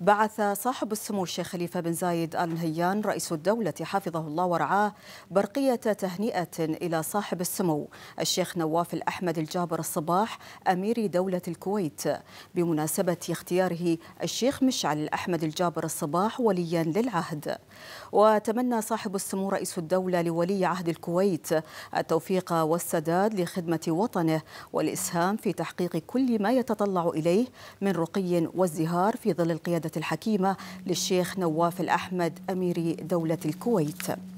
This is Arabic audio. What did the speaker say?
بعث صاحب السمو الشيخ خليفة بن زايد آل نهيان رئيس الدولة حفظه الله ورعاه برقية تهنئة إلى صاحب السمو الشيخ نواف الأحمد الجابر الصباح أمير دولة الكويت بمناسبة اختياره الشيخ مشعل الأحمد الجابر الصباح وليا للعهد وتمنى صاحب السمو رئيس الدولة لولي عهد الكويت التوفيق والسداد لخدمة وطنه والإسهام في تحقيق كل ما يتطلع إليه من رقي وازدهار في ظل القيادة الحكيمة للشيخ نواف الأحمد أمير دولة الكويت